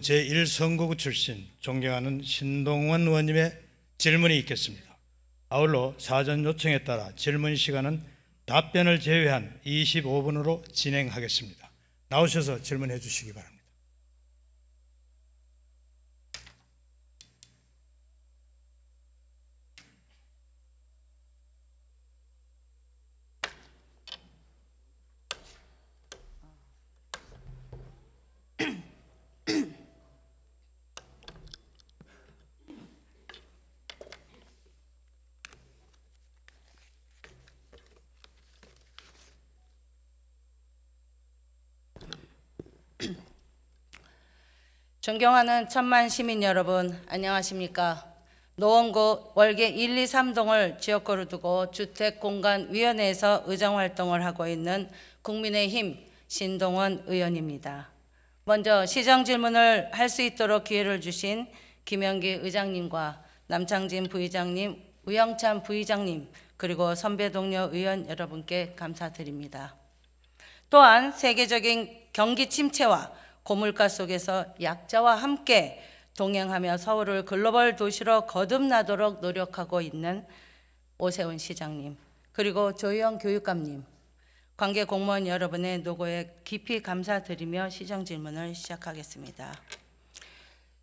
제1선거구 출신 존경하는 신동원 의원님의 질문이 있겠습니다. 아울러 사전 요청에 따라 질문 시간은 답변을 제외한 25분으로 진행하겠습니다. 나오셔서 질문해 주시기 바랍니다. 존경하는 천만 시민 여러분 안녕하십니까? 노원구 월계 1, 2, 3동을 지역구로 두고 주택공간위원회에서 의정활동을 하고 있는 국민의힘 신동원 의원입니다. 먼저 시정 질문을 할 수 있도록 기회를 주신 김영기 의장님과 남창진 부의장님, 우영찬 부의장님 그리고 선배 동료 의원 여러분께 감사드립니다. 또한 세계적인 경기 침체와 고물가 속에서 약자와 함께 동행하며 서울을 글로벌 도시로 거듭나도록 노력하고 있는 오세훈 시장님 그리고 조희영 교육감님 관계 공무원 여러분의 노고에 깊이 감사드리며 시정 질문을 시작하겠습니다.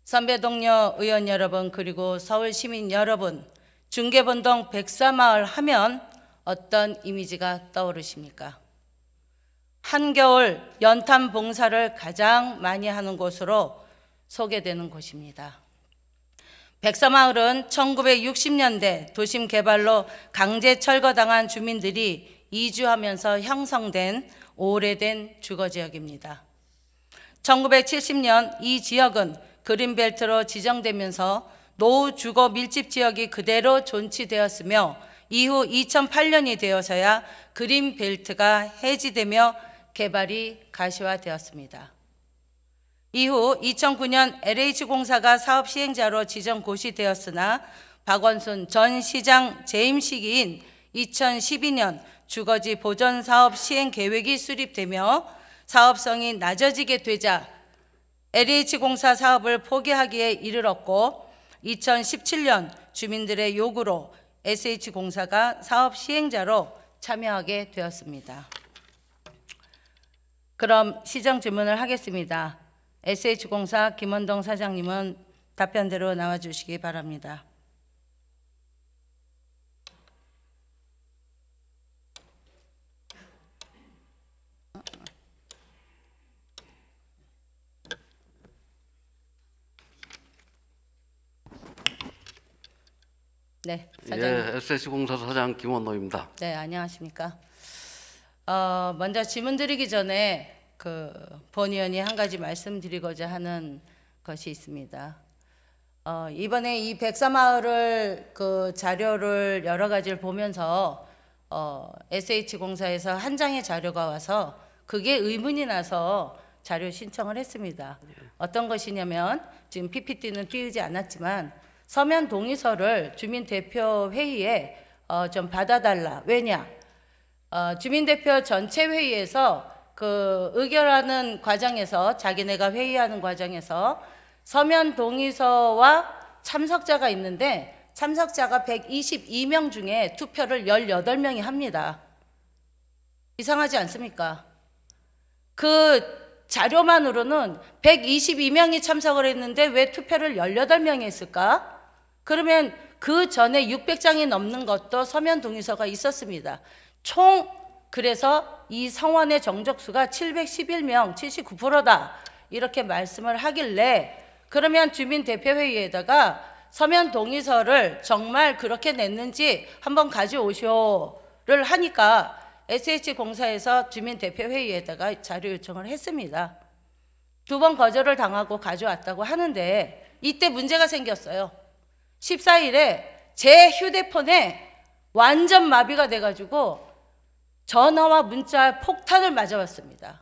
선배 동료 의원 여러분 그리고 서울 시민 여러분 중계본동 백사마을 하면 어떤 이미지가 떠오르십니까? 한겨울 연탄 봉사를 가장 많이 하는 곳으로 소개되는 곳입니다. 백사마을은 1960년대 도심 개발로 강제 철거당한 주민들이 이주하면서 형성된 오래된 주거 지역입니다. 1970년 이 지역은 그린벨트로 지정되면서 노후 주거 밀집 지역이 그대로 존치되었으며 이후 2008년이 되어서야 그린벨트가 해지되며 개발이 가시화되었습니다. 이후 2009년 LH공사가 사업 시행자로 지정 고시되었으나 박원순 전 시장 재임 시기인 2012년 주거지 보전 사업 시행 계획이 수립되며 사업성이 낮아지게 되자 LH공사 사업을 포기하기에 이르렀고 2017년 주민들의 요구로 SH공사가 사업 시행자로 참여하게 되었습니다. 그럼 시정 질문을 하겠습니다. SH공사 김원동 사장님은 답변대로 나와주시기 바랍니다. 네, 사장님. 예, SH공사 사장 김원동입니다. 네, 안녕하십니까? 어, 먼저 질문드리기 전에 그 본의원이 한 가지 말씀드리고자 하는 것이 있습니다. 어, 이번에 이 백사마을을 그 자료를 여러 가지를 보면서 어, SH 공사에서 한 장의 자료가 와서 그게 의문이 나서 자료 신청을 했습니다. 어떤 것이냐면 지금 PPT는 띄우지 않았지만 서면 동의서를 주민 대표 회의에 어, 좀 받아달라. 왜냐? 어, 주민대표 전체 회의에서 그 의결하는 과정에서 자기네가 회의하는 과정에서 서면 동의서와 참석자가 있는데 참석자가 122명 중에 투표를 18명이 합니다. 이상하지 않습니까? 그 자료만으로는 122명이 참석을 했는데 왜 투표를 18명이 했을까? 그러면 그 전에 600장이 넘는 것도 서면 동의서가 있었습니다. 총 그래서 이 성원의 정적수가 711명 79%다 이렇게 말씀을 하길래 그러면 주민대표회의에다가 서면 동의서를 정말 그렇게 냈는지 한번 가져오시오를 하니까 SH공사에서 주민대표회의에다가 자료 요청을 했습니다. 두 번 거절을 당하고 가져왔다고 하는데 이때 문제가 생겼어요. 14일에 제 휴대폰에 완전 마비가 돼가지고 전화와 문자 폭탄을 맞아왔습니다.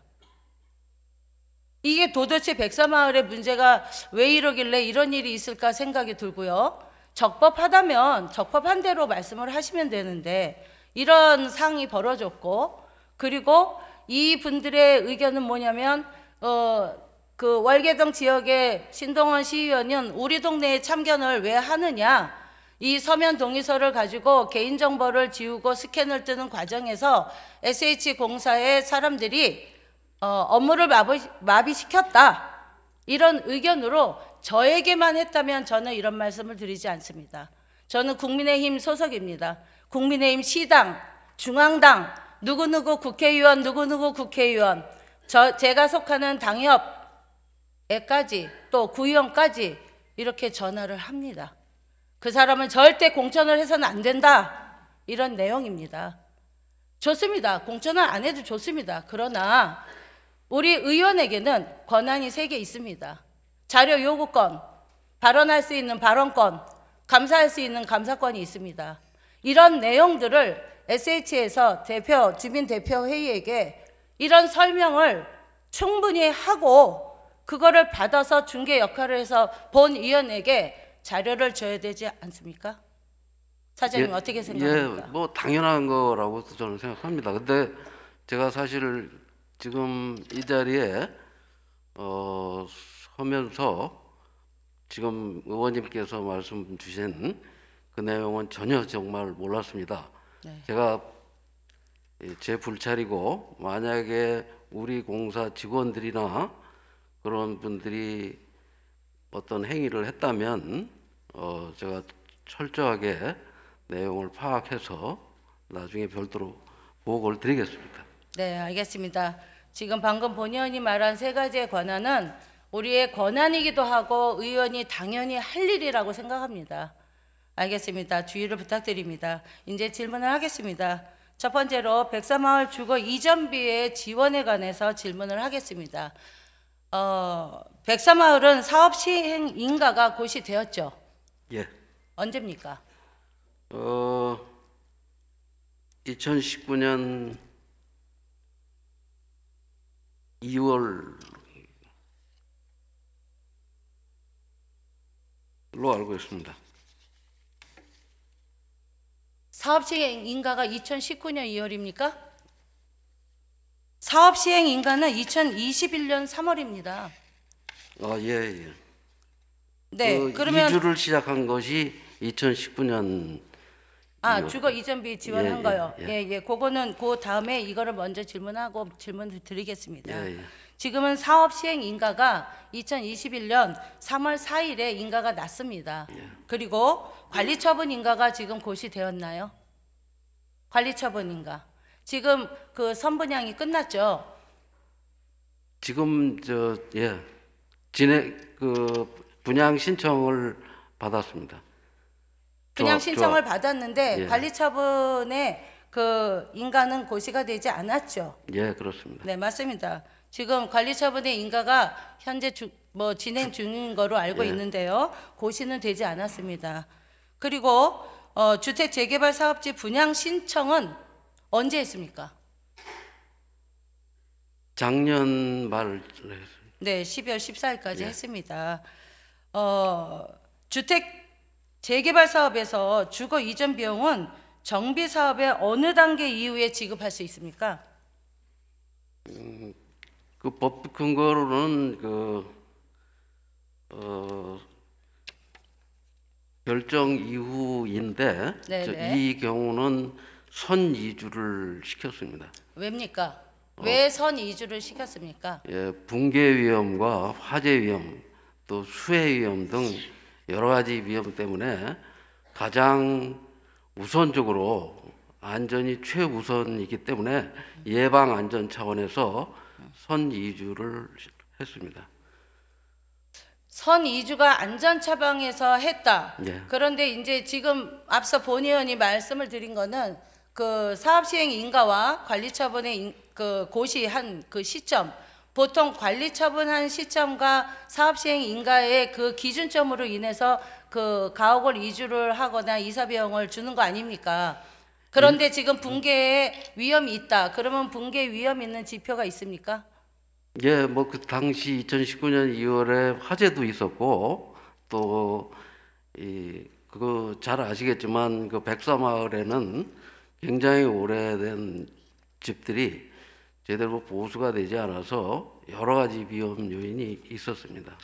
이게 도대체 백사마을의 문제가 왜 이러길래 이런 일이 있을까 생각이 들고요. 적법하다면 적법한 대로 말씀을 하시면 되는데 이런 상이 벌어졌고 그리고 이 분들의 의견은 뭐냐면 어 그 월계동 지역의 신동원 시의원은 우리 동네에 참견을 왜 하느냐 이 서면 동의서를 가지고 개인정보를 지우고 스캔을 뜨는 과정에서 SH공사의 사람들이 어, 업무를 마비, 마비시켰다. 이런 의견으로 저에게만 했다면 저는 이런 말씀을 드리지 않습니다. 저는 국민의힘 소속입니다. 국민의힘 시당, 중앙당, 누구누구 국회의원, 누구누구 국회의원, 저, 제가 속하는 당협에까지 또 구의원까지 이렇게 전화를 합니다. 그 사람은 절대 공천을 해서는 안 된다. 이런 내용입니다. 좋습니다. 공천은 안 해도 좋습니다. 그러나 우리 의원에게는 권한이 세 개 있습니다. 자료 요구권, 발언할 수 있는 발언권, 감사할 수 있는 감사권이 있습니다. 이런 내용들을 SH에서 대표, 주민대표회의에게 이런 설명을 충분히 하고 그거를 받아서 중개 역할을 해서 본 위원에게 자료를 줘야 되지 않습니까? 사장님 예, 어떻게 생각하십니까 예, 뭐 당연한 거라고 저는 생각합니다. 근데 제가 사실 지금 이 자리에 어, 서면서 지금 의원님께서 말씀 주신 그 내용은 전혀 정말 몰랐습니다. 네. 제가 제 불찰이고 만약에 우리 공사 직원들이나 그런 분들이 어떤 행위를 했다면 어, 제가 철저하게 내용을 파악해서 나중에 별도로 보고를 드리겠습니다. 네, 알겠습니다. 지금 방금 본의원이 말한 세 가지의 권한은 우리의 권한이기도 하고 의원이 당연히 할 일이라고 생각합니다. 알겠습니다. 주의를 부탁드립니다. 이제 질문을 하겠습니다. 첫 번째로 백사마을 주거 이전비의 지원에 관해서 질문을 하겠습니다. 어, 백사마을은 사업 시행 인가가 고시되었죠. 예. 언제입니까? 어 2019년 2월로 알고 있습니다. 사업 시행 인가가 2019년 2월입니까? 사업 시행 인가는 2021년 3월입니다. 아, 어, 예, 예. 네, 그 그러면 이주를 시작한 것이 2019년 아, 주거 이전 비 지원한 예, 예, 거요. 예, 예, 예. 그거는 그 다음에 이거를 먼저 질문하고 질문 드리겠습니다. 예, 예. 지금은 사업 시행 인가가 2021년 3월 4일에 인가가 났습니다. 예. 그리고 관리처분 인가가 지금 고시되었나요? 관리처분 인가. 지금 그 선분양이 끝났죠? 지금 저 예. 진행 그 분양 신청을 받았습니다. 분양 조합, 신청을 조합. 받았는데 예. 관리 처분에 그 인가는 고시가 되지 않았죠. 예, 그렇습니다. 네, 맞습니다. 지금 관리 처분의 인가가 현재 주, 뭐 진행 중인 거로 알고 예. 있는데요. 고시는 되지 않았습니다. 그리고 어, 주택 재개발 사업지 분양 신청은 언제 했습니까? 작년 말에 네, 12월 14일까지 예. 했습니다. 어, 주택 재개발 사업에서 주거 이전 비용은 정비 사업의 어느 단계 이후에 지급할 수 있습니까? 음, 그법 근거로는 그 어, 결정 이후인데 네, 이 경우는 선 이주를 시켰습니다. 왜입니까? 어. 왜선 이주를 시켰습니까? 예, 붕괴 위험과 화재 위험, 또 수해 위험 등 여러 가지 위험 때문에 가장 우선적으로 안전이 최우선이기 때문에 예방 안전 차원에서 선 이주를 했습니다. 선 이주가 안전 차방에서 했다. 예. 그런데 이제 지금 앞서 본 의원이 말씀을 드린 거는 그 사업시행 인가와 관리처분의 인, 그 고시한 그 시점 보통 관리처분한 시점과 사업시행 인가의 그 기준점으로 인해서 그 가옥을 이주를 하거나 이사 비용을 주는 거 아닙니까? 그런데 음. 지금 붕괴에 위험이 있다. 그러면 붕괴 위험 있는 지표가 있습니까? 예, 뭐 그 당시 2019년 2월에 화재도 있었고 또 이 그거 잘 아시겠지만 그 백사마을에는 굉장히 오래된 집들이 제대로 뭐 보수가 되지 않아서 여러 가지 위험 요인이 있었습니다.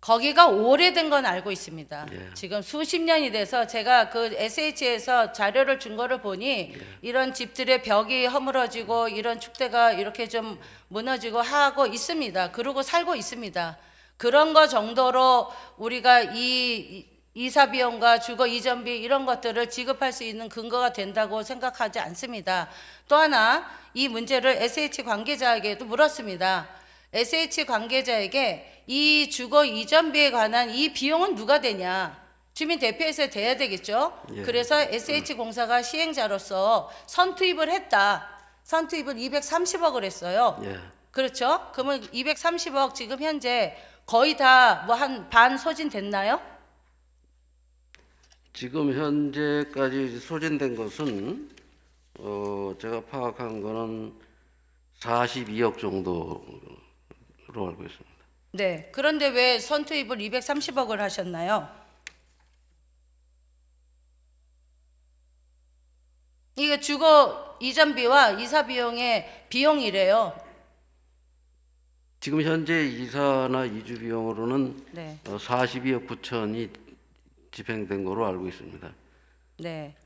거기가 오래된 건 알고 있습니다. 예. 지금 수십 년이 돼서 제가 그 SH에서 자료를 준 거를 보니 예. 이런 집들의 벽이 허물어지고 이런 축대가 이렇게 좀 무너지고 하고 있습니다. 그러고 살고 있습니다. 그런 거 정도로 우리가 이 이사 비용과 주거 이전 비 이런 것들을 지급할 수 있는 근거가 된다고 생각하지 않습니다. 또 하나 이 문제를 SH 관계자에게도 물었습니다. SH 관계자에게 이 주거 이전비에 관한 이 비용은 누가 되냐? 주민 대표에서 돼야 되겠죠. 예. 그래서 SH 공사가 시행자로서 선투입을 했다. 선투입은 230억을 했어요. 예. 그렇죠? 그러면 230억 지금 현재 거의 다 뭐 한 반 소진됐나요? 지금 현재까지 소진된 것은 어 제가 파악한 거는 42억 정도로 알고 있습니다. 네. 그런데 왜 선투입을 230억을 하셨나요? 이게 주거 이전비와 이사 비용의 비용이래요. 지금 현재 이사나 이주 비용으로는 네. 42억 어, 9천이 집행된 거로 알고 있습니다. 네.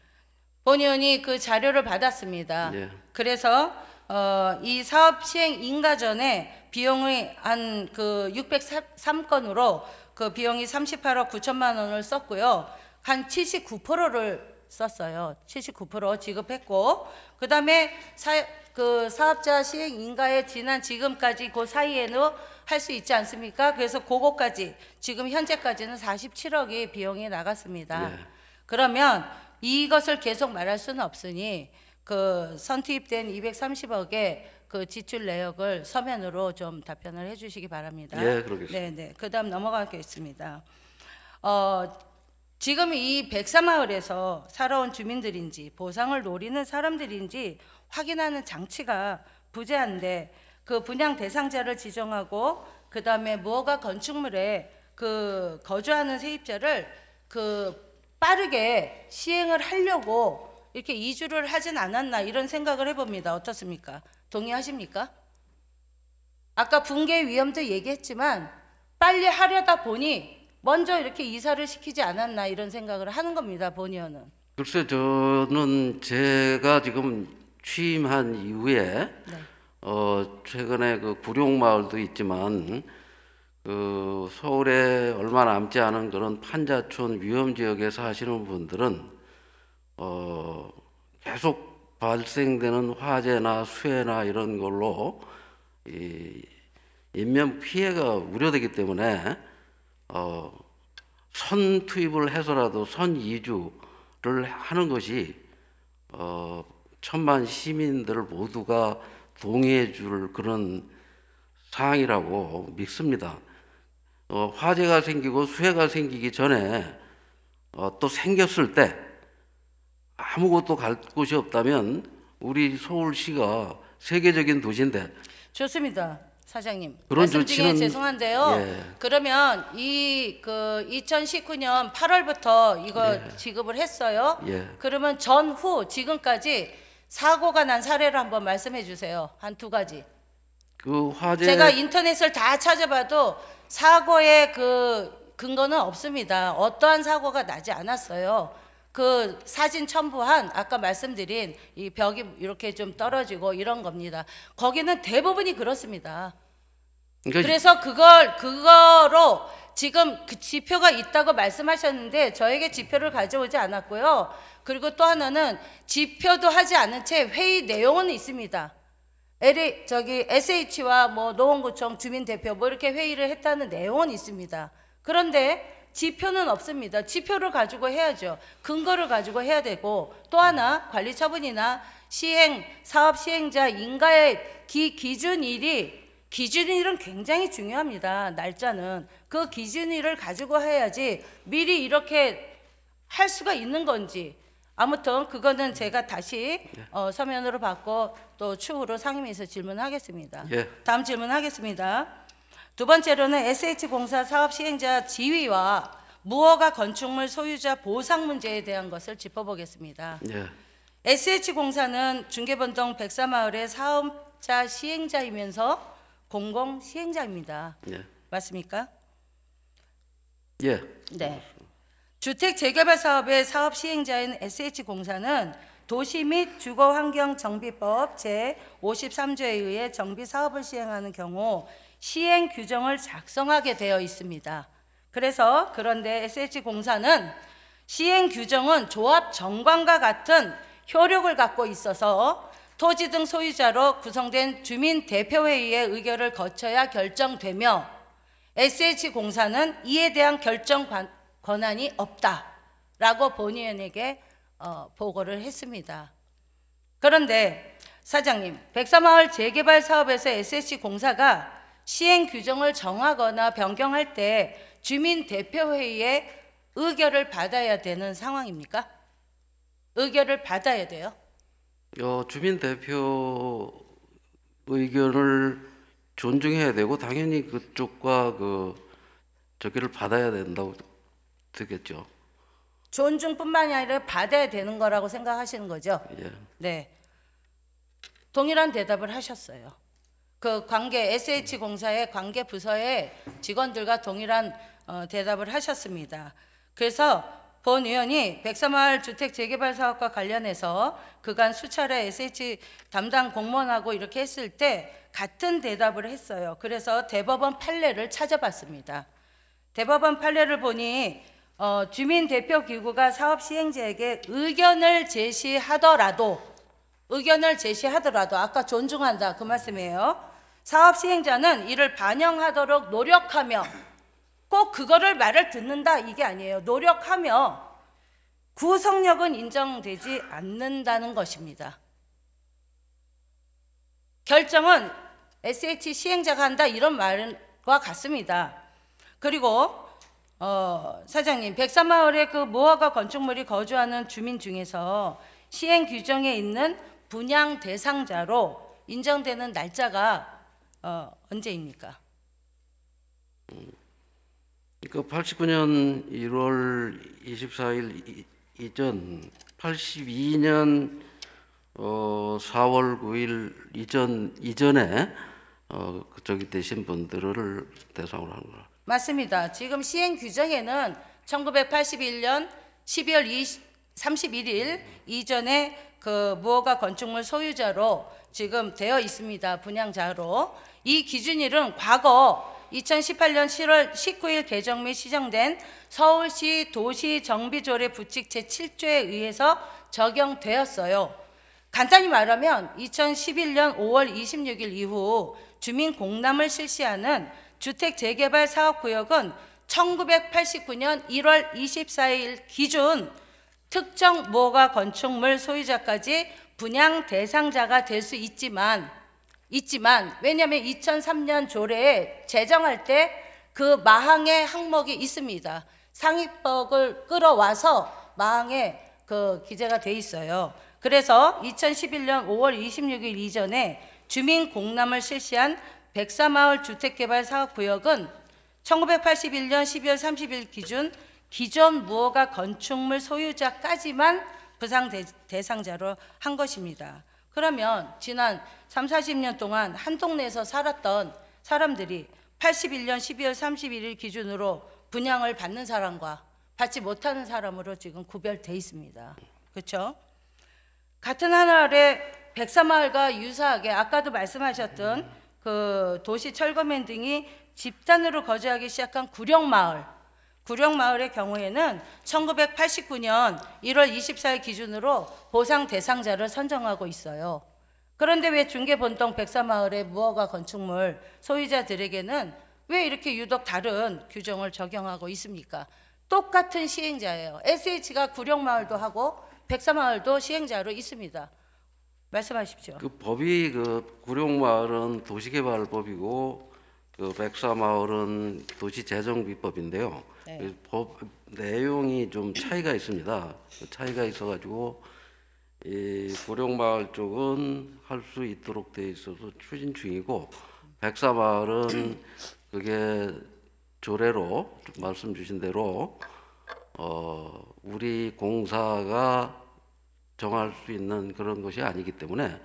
본의원이 그 자료를 받았습니다. 예. 그래서 어, 이 사업 시행 인가전에 비용이 한그 603건으로 그 비용이 38억 9천만 원을 썼고요. 한 79%를 썼어요. 79% 지급했고 그다음에 사, 그 사업자 시행 인가에 지난 지금까지 그 사이에는 할 수 있지 않습니까? 그래서 그거까지 지금 현재까지는 47억의 비용이 나갔습니다. 네. 그러면 이것을 계속 말할 수는 없으니 그 선투입된 230억의 그 지출 내역을 서면으로 좀 답변을 해주시기 바랍니다. 예, 그러겠습니다. 네, 네. 그다음 넘어가겠습니다. 어, 지금 이 백사마을에서 살아온 주민들인지 보상을 노리는 사람들인지 확인하는 장치가 부재한데 그 분양 대상자를 지정하고 그 다음에 무허가 건축물에 그 거주하는 세입자를 그 빠르게 시행을 하려고 이렇게 이주를 하진 않았나 이런 생각을 해봅니다. 어떻습니까? 동의하십니까? 아까 붕괴 위험도 얘기했지만 빨리 하려다 보니 먼저 이렇게 이사를 시키지 않았나 이런 생각을 하는 겁니다. 본의원은. 글쎄 저는 제가 지금 취임한 이후에 네. 어, 최근에 그 구룡마을도 있지만 그 서울에 얼마 남지 않은 그런 판자촌 위험 지역에서 하시는 분들은 어, 계속 발생되는 화재나 수해나 이런 걸로 이 인명 피해가 우려되기 때문에 어, 선 투입을 해서라도 선 이주를 하는 것이 어, 천만 시민들 모두가 동의해 줄 그런 사항이라고 믿습니다. 어, 화재가 생기고 수해가 생기기 전에 어, 또 생겼을 때 아무것도 갈 곳이 없다면 우리 서울시가 세계적인 도시인데 좋습니다. 사장님 말씀 중에 죄송한데요. 예. 그러면 이 그 2019년 8월부터 이거 예. 지급을 했어요. 예. 그러면 전후 지금까지 사고가 난 사례를 한번 말씀해 주세요. 한 두 가지. 그 화재 제가 인터넷을 다 찾아봐도 사고의 그 근거는 없습니다. 어떠한 사고가 나지 않았어요. 그 사진 첨부한 아까 말씀드린 이 벽이 이렇게 좀 떨어지고 이런 겁니다. 거기는 대부분이 그렇습니다. 그러니까 그래서 그걸 그거로 지금 그 지표가 있다고 말씀하셨는데 저에게 지표를 가져오지 않았고요. 그리고 또 하나는 지표도 하지 않은 채 회의 내용은 있습니다. l 저기 SH와 뭐 노원구청 주민대표 뭐 이렇게 회의를 했다는 내용은 있습니다. 그런데 지표는 없습니다. 지표를 가지고 해야죠. 근거를 가지고 해야 되고 또 하나 관리 처분이나 시행 사업 시행자 인가의 기, 기준일이 기준일은 굉장히 중요합니다. 날짜는 그 기준일을 가지고 해야지 미리 이렇게 할 수가 있는 건지 아무튼 그거는 제가 다시 네. 어, 서면으로 받고 또 추후로 상임위에서 질문하겠습니다. 예. 다음 질문하겠습니다. 두 번째로는 SH 공사 사업 시행자 지위와 무허가 건축물 소유자 보상 문제에 대한 것을 짚어보겠습니다. 예. SH 공사는 중계번동 백사마을의 사업자 시행자이면서 공공 시행자입니다. 네. 맞습니까? 예. 네. 주택 재개발 사업의 사업 시행자인 SH공사는 도시 및 주거 환경 정비법 제53조에 의해 정비 사업을 시행하는 경우 시행 규정을 작성하게 되어 있습니다. 그래서 그런데 SH공사는 시행 규정은 조합 정관과 같은 효력을 갖고 있어서 토지 등 소유자로 구성된 주민 대표회의의 의결을 거쳐야 결정되며 SH공사는 이에 대한 결정 권한이 없다라고 본의원에게 어, 보고를 했습니다. 그런데 사장님, 백사마을 재개발 사업에서 SH공사가 시행 규정을 정하거나 변경할 때 주민 대표회의의 의결을 받아야 되는 상황입니까? 의결을 받아야 돼요. 어, 주민 대표 의견을 존중해야 되고 당연히 그쪽과 그 저기를 받아야 된다고 되겠죠. 존중뿐만이 아니라 받아야 되는 거라고 생각하시는 거죠. 예. 네. 동일한 대답을 하셨어요. 그 관계 SH 공사의 관계 부서의 직원들과 동일한 어, 대답을 하셨습니다. 그래서 본 의원이 백사마을 주택 재개발 사업과 관련해서 그간 수차례 SH 담당 공무원하고 이렇게 했을 때 같은 대답을 했어요. 그래서 대법원 판례를 찾아봤습니다. 대법원 판례를 보니 어, 주민대표기구가 사업시행자에게 의견을 제시하더라도 의견을 제시하더라도 아까 존중한다 그 말씀이에요. 사업시행자는 이를 반영하도록 노력하며 꼭 그거를 말을 듣는다 이게 아니에요. 노력하며 구속력은 인정되지 않는다는 것입니다. 결정은 SAT 시행자가 한다 이런 말과 같습니다. 그리고 어, 사장님 백산마을의 그 모화가 건축물이 거주하는 주민 중에서 시행 규정에 있는 분양 대상자로 인정되는 날짜가 어, 언제입니까? 그니까 89년 1월 24일 이전 82년 어 4월 9일 이전 이전에 어 저기 되신 분들을 대상으로 하는 거라. 맞습니다. 지금 시행 규정에는 1981년 12월 20, 31일 이전에 그 무허가 건축물 소유자로 지금 되어 있습니다. 분양자로. 이 기준일은 과거 2018년 7월 19일 개정 및 시정된 서울시 도시정비조례 부칙 제7조에 의해서 적용되었어요. 간단히 말하면 2011년 5월 26일 이후 주민 공람을 실시하는 주택 재개발 사업구역은 1989년 1월 24일 기준 특정 모가 건축물 소유자까지 분양 대상자가 될 수 있지만 있지만 왜냐하면 2003년 조례에 제정할 때 그 마항의 항목이 있습니다. 상위법을 끌어와서 마항에 그 기재가 돼 있어요. 그래서 2011년 5월 26일 이전에 주민 공람을 실시한 백사마을 주택개발 사업구역은 1981년 12월 30일 기준 기존 무허가 건축물 소유자까지만 부상 대상자로 한 것입니다. 그러면 지난 3, 40년 동안 한 동네에서 살았던 사람들이 81년 12월 31일 기준으로 분양을 받는 사람과 받지 못하는 사람으로 지금 구별돼 있습니다. 그렇죠? 같은 하나 아 백사마을과 유사하게 아까도 말씀하셨던 그 도시 철거민 등이 집단으로 거주하기 시작한 구령마을 구룡마을의 경우에는 1989년 1월 24일 기준으로 보상 대상자를 선정하고 있어요. 그런데 왜 중계본동 백사마을의 무허가 건축물 소유자들에게는 왜 이렇게 유독 다른 규정을 적용하고 있습니까? 똑같은 시행자예요. SH가 구룡마을도 하고 백사마을도 시행자로 있습니다. 말씀하십시오. 그 법이 그 구룡마을은 도시개발법이고 그 백사마을은 도시재정비법인데요. 네. 법 내용이 좀 차이가 있습니다. 그 차이가 있어가지고 이 고령마을 쪽은 할 수 있도록 돼 있어서 추진 중이고 백사마을은 그게 조례로 말씀 주신 대로 어 우리 공사가 정할 수 있는 그런 것이 아니기 때문에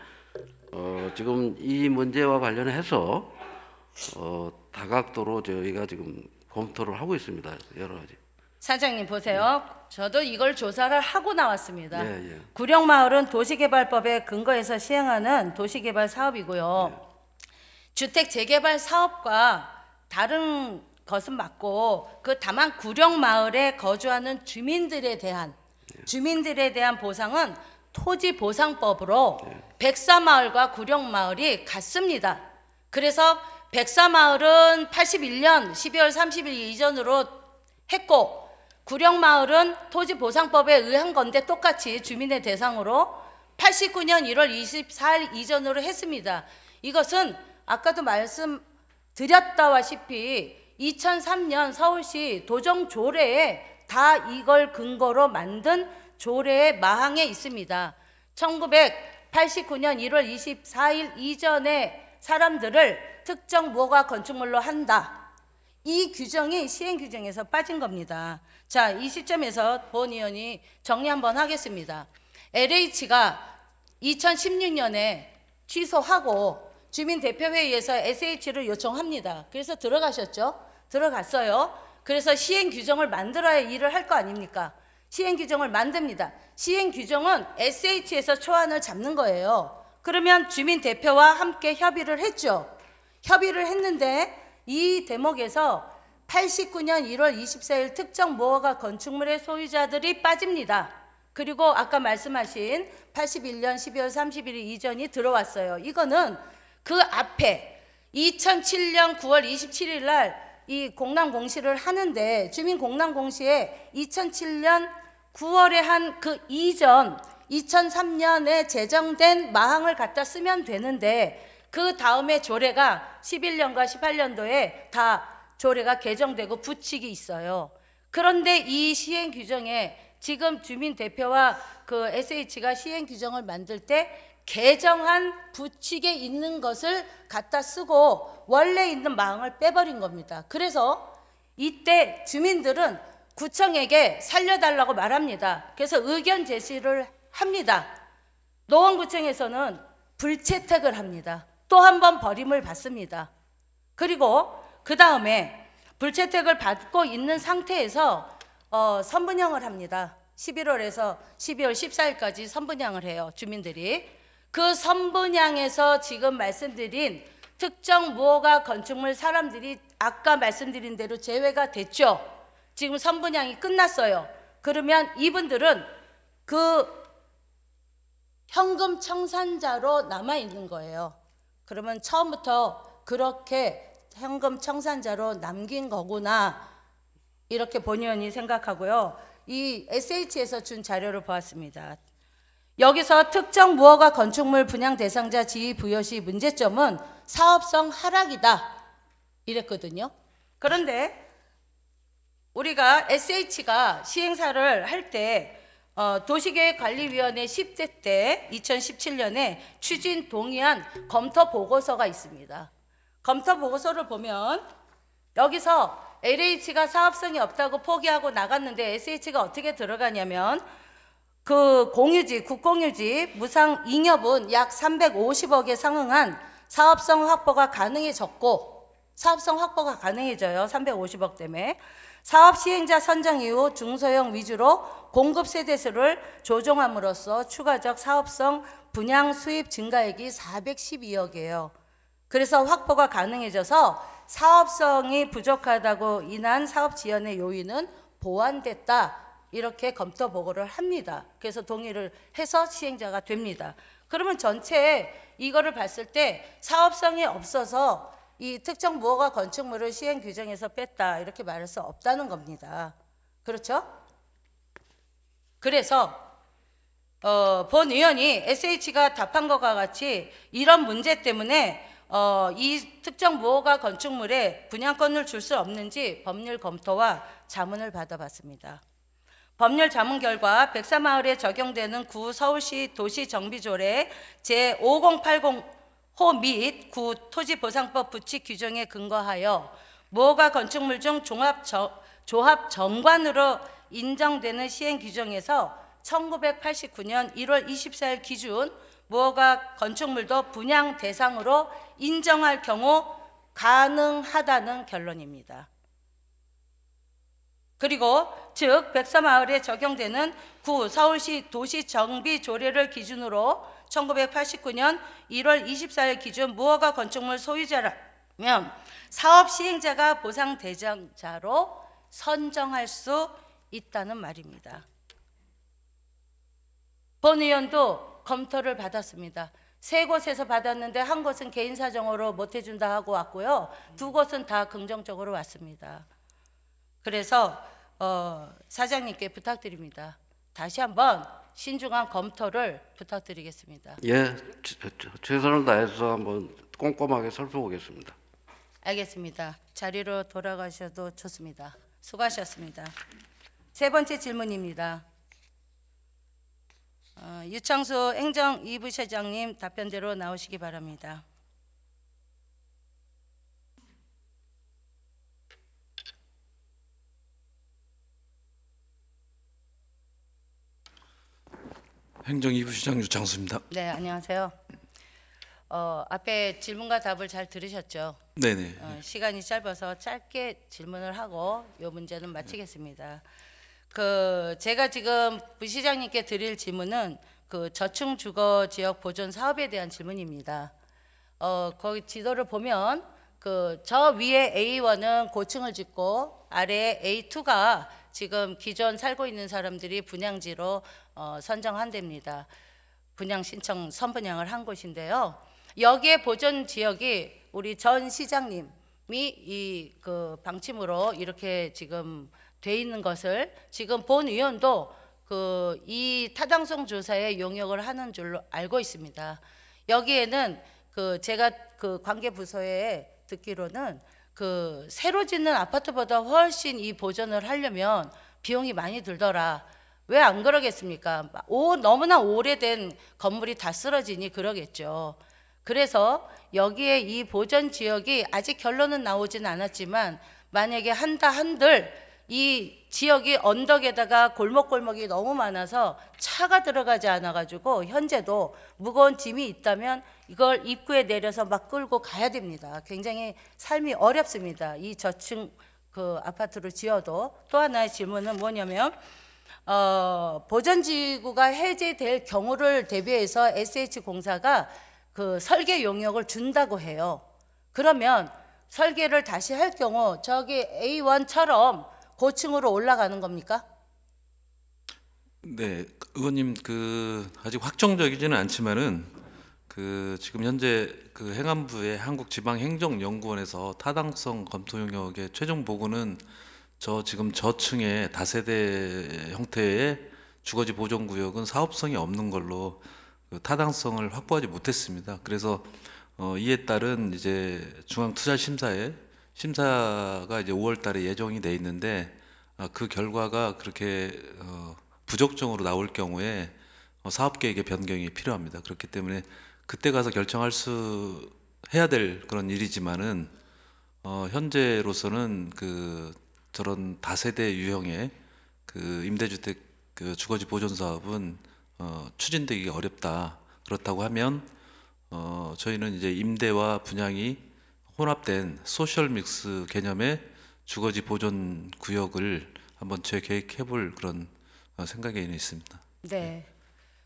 어 지금 이 문제와 관련해서 어 다각도로 저희가 지금 검토를 하고 있습니다. 여러 가지. 사장님 보세요. 저도 이걸 조사를 하고 나왔습니다. 예, 예. 구령마을은 도시개발법에 근거해서 시행하는 도시개발 사업이고요. 예. 주택 재개발 사업과 다른 것은 맞고 그 다만 구령마을에 거주하는 주민들에 대한 예. 주민들에 대한 보상은 토지 보상법으로 예. 백사마을과 구령마을이 같습니다. 그래서 백사마을은 81년 12월 30일 이전으로 했고 구령마을은 토지보상법에 의한 건데 똑같이 주민의 대상으로 89년 1월 24일 이전으로 했습니다. 이것은 아까도 말씀드렸다시피 2003년 서울시 도정조례에 다 이걸 근거로 만든 조례의 마항에 있습니다. 1989년 1월 24일 이전에 사람들을 특정 뭐가 건축물로 한다. 이 규정이 시행 규정에서 빠진 겁니다. 자, 이 시점에서 본 의원이 정리 한번 하겠습니다. LH가 2016년에 취소하고 주민대표회의에서 SH를 요청합니다. 그래서 들어가셨죠? 들어갔어요. 그래서 시행 규정을 만들어야 일을 할 거 아닙니까? 시행 규정을 만듭니다. 시행 규정은 SH에서 초안을 잡는 거예요. 그러면 주민대표와 함께 협의를 했죠. 협의를 했는데 이 대목에서 89년 1월 24일 특정 모호가 건축물의 소유자들이 빠집니다. 그리고 아까 말씀하신 81년 12월 31일 이전이 들어왔어요. 이거는 그 앞에 2007년 9월 27일 날 이 공람 공시를 하는데 주민 공람 공시에 2007년 9월에 한 그 이전 2003년에 제정된 마항을 갖다 쓰면 되는데 그 다음에 조례가 11년과 18년도에 다 조례가 개정되고 부칙이 있어요. 그런데 이 시행 규정에 지금 주민 대표와 그 SH가 시행 규정을 만들 때 개정한 부칙에 있는 것을 갖다 쓰고 원래 있는 망을 빼버린 겁니다. 그래서 이때 주민들은 구청에게 살려달라고 말합니다. 그래서 의견 제시를 합니다. 노원구청에서는 불채택을 합니다. 또한번 버림을 받습니다. 그리고 그 다음에 불채택을 받고 있는 상태에서 어, 선분양을 합니다. 11월에서 12월 14일까지 선분양을 해요. 주민들이. 그 선분양에서 지금 말씀드린 특정 무허가 건축물 사람들이 아까 말씀드린 대로 제외가 됐죠. 지금 선분양이 끝났어요. 그러면 이분들은 그 현금 청산자로 남아 있는 거예요. 그러면 처음부터 그렇게 현금 청산자로 남긴 거구나 이렇게 본의원이 생각하고요. 이 SH에서 준 자료를 보았습니다. 여기서 특정 무허가 건축물 분양 대상자 지위 부여 시 문제점은 사업성 하락이다 이랬거든요. 그런데 우리가 SH가 시행사를 할때 어, 도시계획관리위원회 10대 때 2017년에 추진 동의한 검토 보고서가 있습니다. 검토 보고서를 보면 여기서 LH가 사업성이 없다고 포기하고 나갔는데 SH가 어떻게 들어가냐면 그 공유지, 국공유지 무상 잉여분 약 350억에 상응한 사업성 확보가 가능해졌고 사업성 확보가 가능해져요. 350억 때문에. 사업 시행자 선정 이후 중소형 위주로 공급 세대 수를 조정함으로써 추가적 사업성 분양 수입 증가액이 412억이에요. 그래서 확보가 가능해져서 사업성이 부족하다고 인한 사업 지연의 요인은 보완됐다. 이렇게 검토 보고를 합니다. 그래서 동의를 해서 시행자가 됩니다. 그러면 전체 이거를 봤을 때 사업성이 없어서 이 특정 무허가 건축물을 시행 규정에서 뺐다 이렇게 말할 수 없다는 겁니다. 그렇죠? 그래서 어, 본 의원이 SH가 답한 것과 같이 이런 문제 때문에 어, 이 특정 무허가 건축물에 분양권을 줄 수 없는지 법률 검토와 자문을 받아봤습니다. 법률 자문 결과 백사마을에 적용되는 구 서울시 도시정비조례 제5080 호및구 토지보상법 부칙 규정에 근거하여 모호가 건축물 중 종합 저, 조합 정관으로 인정되는 시행 규정에서 1989년 1월 24일 기준 무허가 건축물도 분양 대상으로 인정할 경우 가능하다는 결론입니다. 그리고 즉 백서마을에 적용되는 구 서울시 도시정비조례를 기준으로 1989년 1월 24일 기준 무허가 건축물 소유자라면 사업 시행자가 보상 대장자로 선정할 수 있다는 말입니다. 본 의원도 검토를 받았습니다. 세 곳에서 받았는데 한 곳은 개인 사정으로 못 해준다 하고 왔고요. 두 곳은 다 긍정적으로 왔습니다. 그래서 어, 사장님께 부탁드립니다. 다시 한번 신중한 검토를 부탁드리겠습니다. 예, 최선을 다해서 한번 꼼꼼하게 살펴보겠습니다. 알겠습니다. 자리로 돌아가셔도 좋습니다. 수고하셨습니다. 세 번째 질문입니다. 어, 유창수 행정 2부시장님 답변대로 나오시기 바랍니다. 행정이부 시장 유창수입니다. 네, 안녕하세요. 어, 앞에 질문과 답을 잘 들으셨죠? 네네. 어, 시간이 짧아서 짧게 질문을 하고 요 문제는 마치겠습니다. 그 제가 지금 부시장님께 드릴 질문은 그 저층 주거 지역 보존 사업에 대한 질문입니다. 어, 거기 지도를 보면 그 저 위에 A1은 고층을 짓고 아래 A2가 지금 기존 살고 있는 사람들이 분양지로 어, 선정한 데입니다. 분양 신청 선분양을 한 곳인데요. 여기에 보존 지역이 우리 전 시장님이 이그 방침으로 이렇게 지금 돼 있는 것을 지금 본 의원도 그 이 타당성 조사에 용역을 하는 줄로 알고 있습니다. 여기에는 그 제가 그 관계 부서에 듣기로는 그 새로 짓는 아파트보다 훨씬 이 보존을 하려면 비용이 많이 들더라. 왜안 그러겠습니까? 오, 너무나 오래된 건물이 다 쓰러지니 그러겠죠. 그래서 여기에 이 보전 지역이 아직 결론은 나오진 않았지만 만약에 한다 한들 이 지역이 언덕에다가 골목골목이 너무 많아서 차가 들어가지 않아가지고 현재도 무거운 짐이 있다면 이걸 입구에 내려서 막 끌고 가야 됩니다. 굉장히 삶이 어렵습니다. 이 저층 그 아파트를 지어도 또 하나의 질문은 뭐냐면 어, 보전지구가 해제될 경우를 대비해서 SH 공사가 그 설계 용역을 준다고 해요. 그러면 설계를 다시 할 경우 저기 A1처럼 고층으로 올라가는 겁니까? 네, 의원님 그 아직 확정적이지는 않지만은 그 지금 현재 그 행안부의 한국지방행정연구원에서 타당성 검토 용역의 최종 보고는 저 지금 저층에 다세대 형태의 주거지 보존 구역은 사업성이 없는 걸로 그 타당성을 확보하지 못했습니다. 그래서 어, 이에 따른 이제 중앙투자심사에 심사가 이제 5월달에 예정이 돼 있는데 아, 그 결과가 그렇게 어, 부적정으로 나올 경우에 어, 사업계획의 변경이 필요합니다. 그렇기 때문에 그때 가서 결정할 수 해야 될 그런 일이지만은 어, 현재로서는 그 저런 다세대 유형의 그 임대주택 그 주거지 보존 사업은 어, 추진되기 어렵다. 그렇다고 하면 어, 저희는 이제 임대와 분양이 혼합된 소셜 믹스 개념의 주거지 보존 구역을 한번 재계획해 볼 그런 어, 생각이 있습니다. 네. 네.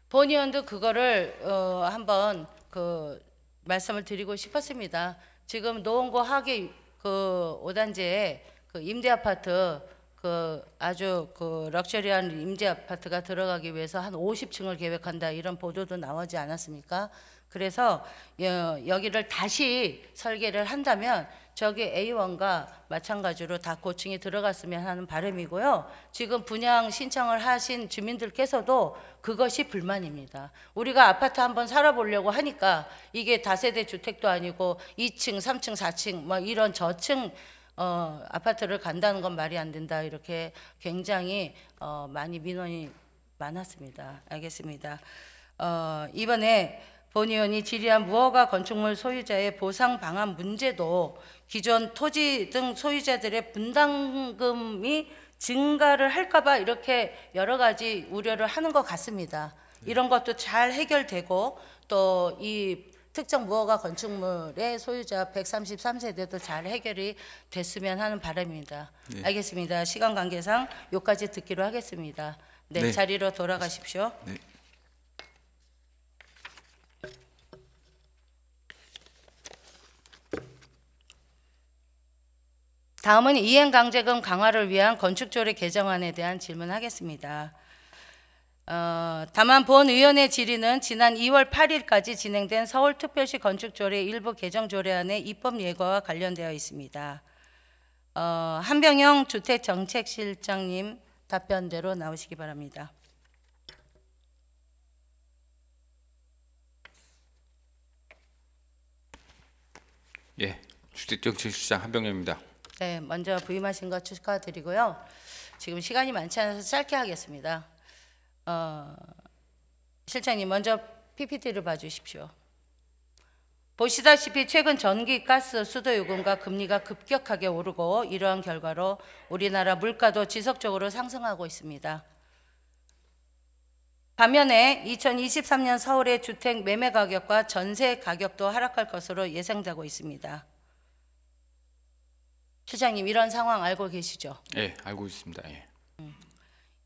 본의원도 그거를 어, 한번 그 말씀을 드리고 싶었습니다. 지금 노원구 하계 그 5단지에 그 임대 아파트 그 아주 그 럭셔리한 임대 아파트가 들어가기 위해서 한 50층을 계획한다 이런 보도도 나오지 않았습니까? 그래서 여기를 다시 설계를 한다면 저기 A1과 마찬가지로 다 고층이 들어갔으면 하는 바람이고요. 지금 분양 신청을 하신 주민들께서도 그것이 불만입니다. 우리가 아파트 한번 살아보려고 하니까 이게 다세대 주택도 아니고 2층, 3층, 4층 뭐 이런 저층 어, 아파트를 간다는 건 말이 안 된다 이렇게 굉장히 어, 많이 민원이 많았습니다. 알겠습니다. 어, 이번에 본 의원이 질의한 무허가 건축물 소유자의 보상 방안 문제도 기존 토지 등 소유자들의 분담금이 증가를 할까봐 이렇게 여러 가지 우려를 하는 것 같습니다. 네. 이런 것도 잘 해결되고 또이 특정 무허가 건축물의 소유자 133세대도 잘 해결이 됐으면 하는 바람입니다. 네. 알겠습니다. 시간 관계상 요까지 듣기로 하겠습니다. 네, 네. 자리로 돌아가십시오. 네. 다음은 이행강제금 강화를 위한 건축조례 개정안에 대한 질문하겠습니다. 어, 다만 본위원회 질의는 지난 2월 8일까지 진행된 서울특별시 건축조례 일부 개정 조례안의 입법 예고와 관련되어 있습니다. 어, 한병영 주택정책실장님 답변대로 나오시기 바랍니다. 예, 주택정책실장 한병영입니다. 네, 먼저 부임하신 것 축하드리고요. 지금 시간이 많지 않아서 짧게 하겠습니다. 어, 실장님 먼저 PPT를 봐주십시오. 보시다시피 최근 전기, 가스, 수도 요금과 금리가 급격하게 오르고 이러한 결과로 우리나라 물가도 지속적으로 상승하고 있습니다. 반면에 2023년 서울의 주택 매매 가격과 전세 가격도 하락할 것으로 예상되고 있습니다. 실장님 이런 상황 알고 계시죠? 예, 알고 있습니다. 예.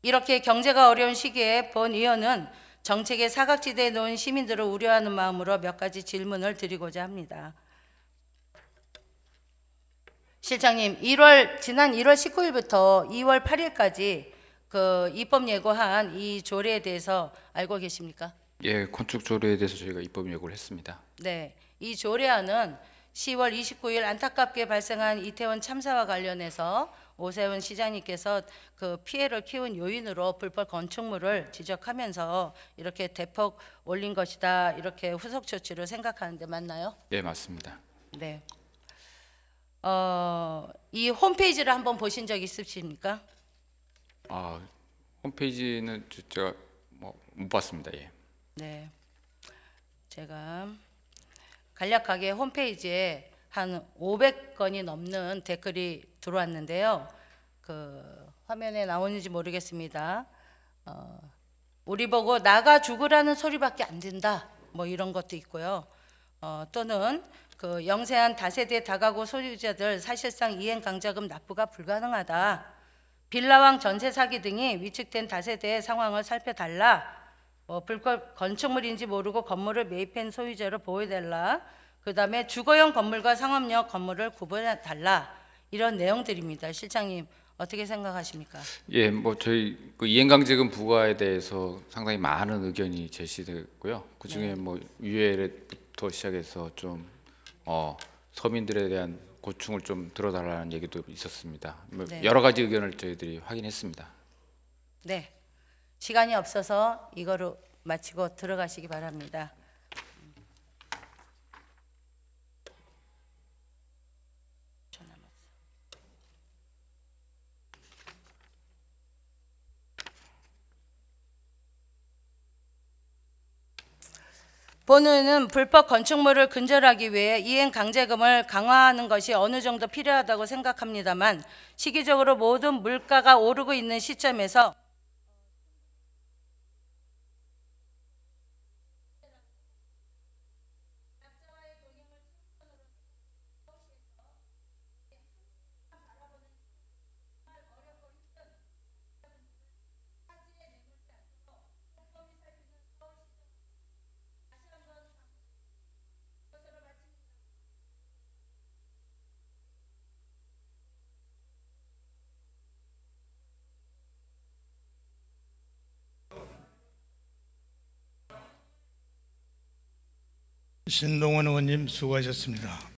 이렇게 경제가 어려운 시기에 본 의원은 정책의 사각지대에 놓은 시민들을 우려하는 마음으로 몇 가지 질문을 드리고자 합니다. 실장님, 1월 지난 1월 19일부터 2월 8일까지 그 입법 예고한 이 조례에 대해서 알고 계십니까? 예, 건축 조례에 대해서 저희가 입법 예고를 했습니다. 네. 이 조례안은 10월 29일 안타깝게 발생한 이태원 참사와 관련해서 오세훈 시장님께서 그 피해를 키운 요인으로 불법 건축물을 지적하면서 이렇게 대폭 올린 것이다 이렇게 후속 조치를 생각하는데 맞나요? 네, 맞습니다. 네. 어, 이 홈페이지를 한번 보신 적 있으십니까? 아 홈페이지는 제가 뭐못 봤습니다. 예. 네. 제가 간략하게 홈페이지에 한 500건이 넘는 댓글이 들어왔는데요. 그 화면에 나오는지 모르겠습니다. 어, 우리 보고 나가 죽으라는 소리밖에 안 된다. 뭐 이런 것도 있고요. 어, 또는 그 영세한 다세대 다가구 소유자들 사실상 이행 강자금 납부가 불가능하다. 빌라왕 전세 사기 등이 위축된 다세대의 상황을 살펴달라. 뭐 불법 건축물인지 모르고 건물을 매입한 소유자로 보호해달라. 그 다음에 주거용 건물과 상업용 건물을 구분해달라. 이런 내용들입니다. 실장님 어떻게 생각하십니까? 예, 뭐 저희 그 이행강제금 부과에 대해서 상당히 많은 의견이 제시됐고요. 그 중에 네. 뭐 유해부터 시작해서 좀 어, 서민들에 대한 고충을 좀 들어달라는 얘기도 있었습니다. 뭐 네. 여러 가지 의견을 저희들이 확인했습니다. 네, 시간이 없어서 이거로 마치고 들어가시기 바랍니다. 본회는 불법 건축물을 근절하기 위해 이행 강제금을 강화하는 것이 어느 정도 필요하다고 생각합니다만 시기적으로 모든 물가가 오르고 있는 시점에서 신동원 의원님 수고하셨습니다.